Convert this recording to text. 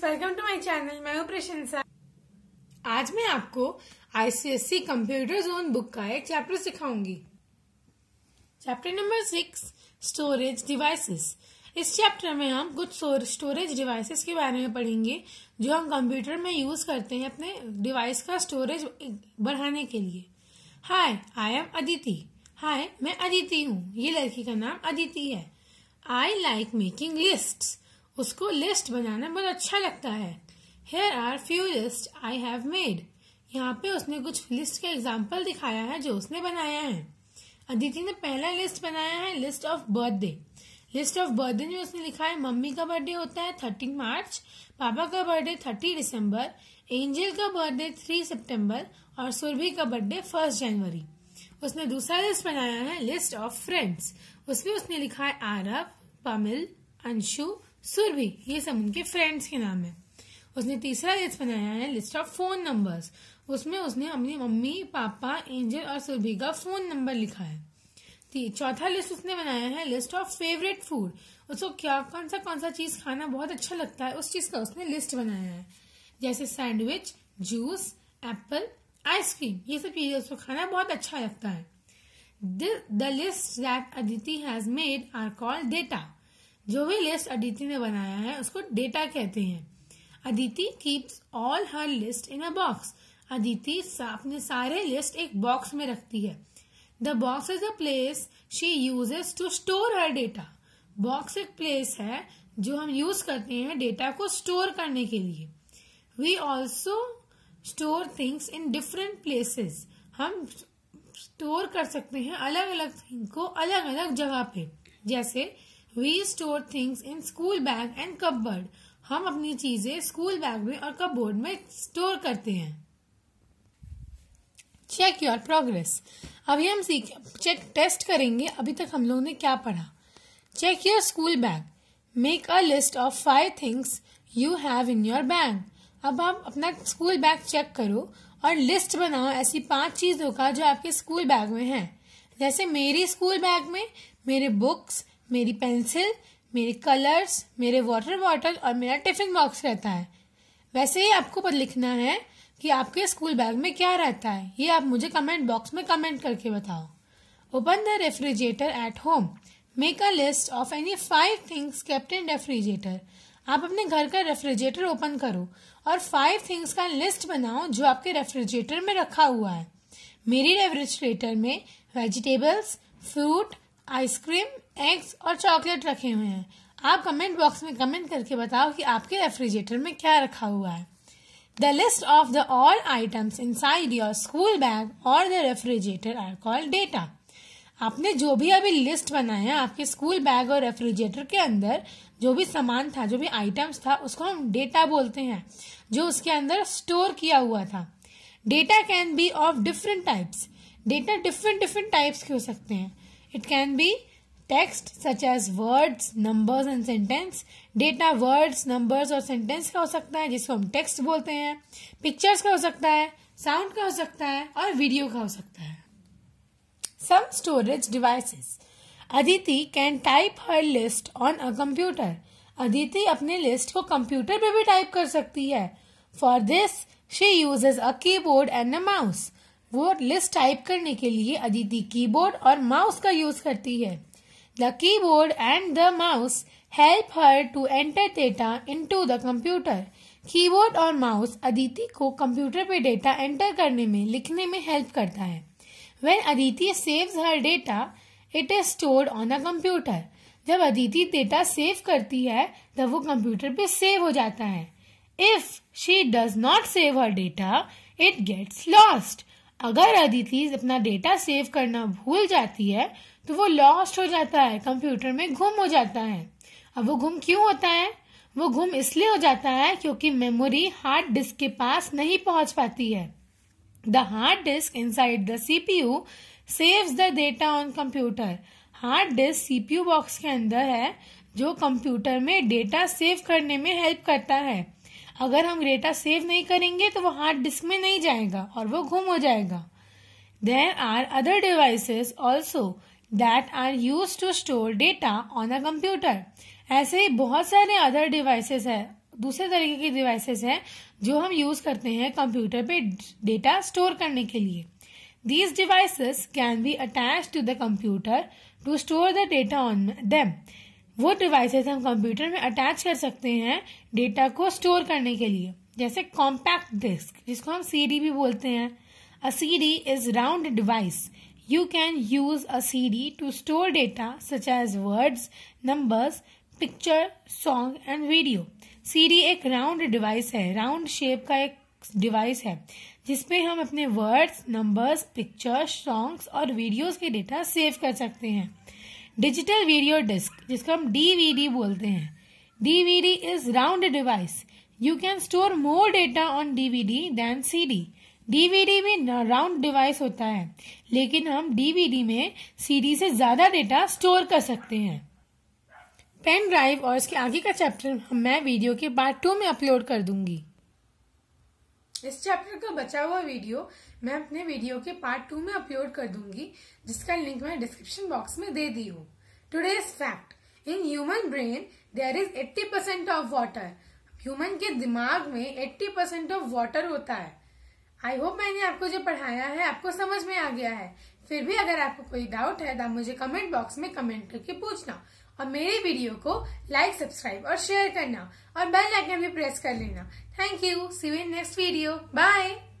Friends welcome to my channel मैं हूं प्रशंसा आज मैं आपको आईसीएससी कंप्यूटर जोन बुक का एक चैप्टर सिखाऊंगी chapter number six storage devices इस चैप्टर में हम कुछ स्टोरेज डिवाइसेस के बारे में पढ़ेंगे जो हम कंप्यूटर में यूज करते हैं अपने डिवाइस का स्टोरेज बढ़ाने के लिए हाय आई एम अदिति हाय मैं अदिति हूँ ये लड़की का नाम अदिति है आई लाइक मेकिंग लिस्ट्स उसको लिस्ट बनाना बहुत अच्छा लगता है here are few list I have made यहाँ पे उसने कुछ लिस्ट का एग्जाम्पल दिखाया है जो उसने बनाया है अदिति ने पहला लिस्ट बनाया है list of birthday list of birthday में उसने लिखा है मम्मी का बर्थडे होता है थर्टीन मार्च पापा का बर्थडे थर्टी दिसंबर एंजल का बर्थडे थ्री सितंबर और सुरभि का बर्थडे फर्स्ट जनवरी उसने दूसरा लिस्ट बनाया है लिस्ट ऑफ फ्रेंड्स उसमें उसने लिखा है आरव पमिल अंशु सुरभि ये सब उनके फ्रेंड्स के नाम है उसने तीसरा लिस्ट बनाया है लिस्ट ऑफ फोन नंबर्स उसमें उसने अपनी मम्मी पापा एंजल और सुरभि का फोन नंबर लिखा है चौथा लिस्ट उसने बनाया है लिस्ट ऑफ फेवरेट फूड उसको क्या कौन सा कौन सा चीज खाना बहुत अच्छा लगता है उस चीज का उसने लिस्ट बनाया है जैसे सैंडविच जूस एप्पल आइसक्रीम ये सब चीजें उसको खाना बहुत अच्छा लगता है the list that Aditi has made are called data जो भी लिस्ट अदिति ने बनाया है उसको डेटा कहते हैं Aditi keeps all her list in a box Aditi अपने सारे लिस्ट एक बॉक्स में रखती है the box is a place she uses to store her data box एक प्लेस है जो हम यूज करते हैं डेटा को स्टोर करने के लिए we also store things in different places हम स्टोर कर सकते हैं अलग अलग थिंग को अलग अलग जगह पे जैसे we store things in school bag and cupboard हम अपनी चीजें स्कूल बैग में और कपबोर्ड में स्टोर करते हैं चेक योर प्रोग्रेस अभी हम सीख चेक टेस्ट करेंगे अभी तक हम लोगों ने क्या पढ़ा check your school bag make a list of five things you have in your bag अब आप अपना स्कूल बैग चेक करो और लिस्ट बनाओ ऐसी पांच चीजों का जो आपके स्कूल बैग में है जैसे मेरी स्कूल बैग में मेरे बुक्स मेरी पेंसिल मेरे कलर्स मेरे वाटर बॉटल और मेरा टिफ़िन बॉक्स रहता है वैसे ही आपको पर लिखना है कि आपके स्कूल बैग में क्या रहता है ये आप मुझे कमेंट बॉक्स में कमेंट करके बताओ open the refrigerator at home make a list of any five things kept in refrigerator आप अपने घर का रेफ्रिजरेटर ओपन करो और फाइव थिंग्स का लिस्ट बनाओ जो आपके रेफ्रिजरेटर में रखा हुआ है मेरी रेफ्रिजरेटर में वेजिटेबल्स फ्रूट आइसक्रीम एग्स और चॉकलेट रखे हुए हैं आप कमेंट बॉक्स में कमेंट करके बताओ कि आपके रेफ्रिजरेटर में क्या रखा हुआ है the list of the all items inside your school bag और the refrigerator are called data आपने जो भी अभी लिस्ट बनाया आपके स्कूल बैग और रेफ्रिजरेटर के अंदर जो भी सामान था जो भी आइटम्स था उसको हम डेटा बोलते हैं जो उसके अंदर स्टोर किया हुआ था data can be of different types data different different types के हो सकते हैं it can be text such as words numbers and sentence data words numbers और सेंटेंस का हो सकता है जिसको हम टेक्स्ट बोलते हैं पिक्चर्स का हो सकता है साउंड का हो सकता है और वीडियो का हो सकता है some storage devices Aditi can type her list on a computer Aditi अपने लिस्ट को कंप्यूटर पे भी टाइप कर सकती है for this she uses a keyboard and a mouse वो लिस्ट टाइप करने के लिए अदिति कीबोर्ड और माउस का यूज करती है The keyboard and the mouse help her to enter data into the computer. Keyboard और माउस अदिति को कंप्यूटर पे डेटा एंटर करने में लिखने में हेल्प करता है when Aditi saves her data it is stored on a computer जब अदिति डेटा सेव करती है तब वो कंप्यूटर पे सेव हो जाता है if she does not save her data it gets lost अगर अदिति अपना डेटा सेव करना भूल जाती है तो वो लॉस्ट हो जाता है कंप्यूटर में गुम हो जाता है अब वो गुम क्यों होता है वो गुम इसलिए हो जाता है क्योंकि मेमोरी हार्ड डिस्क के पास नहीं पहुंच पाती है the hard disk inside the CPU save the data on computer hard disk CPU box के अंदर है जो कंप्यूटर में डेटा सेव करने में हेल्प करता है अगर हम डेटा सेव नहीं करेंगे तो वो हार्ड डिस्क में नहीं जाएगा और वो गुम हो जाएगा there are other devices also that are use to store data on a computer ऐसे ही बहुत सारे अदर डिवाइसेस है दूसरे तरीके की डिवाइसेस है जो हम यूज करते हैं कंप्यूटर पे डेटा स्टोर करने के लिए these devices can be attach to the computer to store the data on them वो डिवाइसेस हम कंप्यूटर में अटैच कर सकते हैं डेटा को स्टोर करने के लिए जैसे कॉम्पैक्ट डिस्क जिसको हम सीडी भी बोलते हैं a CD is round device you can use a CD to store data such as words, numbers, picture song and video. CD एक राउंड डिवाइस है राउंड शेप का एक डिवाइस है जिसपे हम अपने वर्ड्स नंबर्स पिक्चर सॉन्ग और videos के डेटा सेव कर सकते हैं डिजिटल वीडियो डिस्क जिसको हम डीवीडी बोलते हैं DVD is round device you can store more data on DVD than CD DVD में राउंड डिवाइस होता है लेकिन हम डीवीडी में सीडी से ज्यादा डेटा स्टोर कर सकते हैं पेन ड्राइव और इसके आगे का चैप्टर मैं वीडियो के पार्ट टू में अपलोड कर दूंगी इस चैप्टर का बचा हुआ वीडियो मैं अपने वीडियो के पार्ट टू में अपलोड कर दूंगी जिसका लिंक मैं डिस्क्रिप्शन बॉक्स में दे दी हूँ today fact in human brain there is 80 percent of water human के दिमाग में 80 परसेंट ऑफ वाटर होता है आई होप मैंने आपको जो पढ़ाया है आपको समझ में आ गया है फिर भी अगर आपको कोई डाउट है तो मुझे कमेंट बॉक्स में कमेंट करके पूछना और मेरे वीडियो को लाइक सब्सक्राइब और शेयर करना और बेल आइकन भी प्रेस कर लेना thank you see you next video bye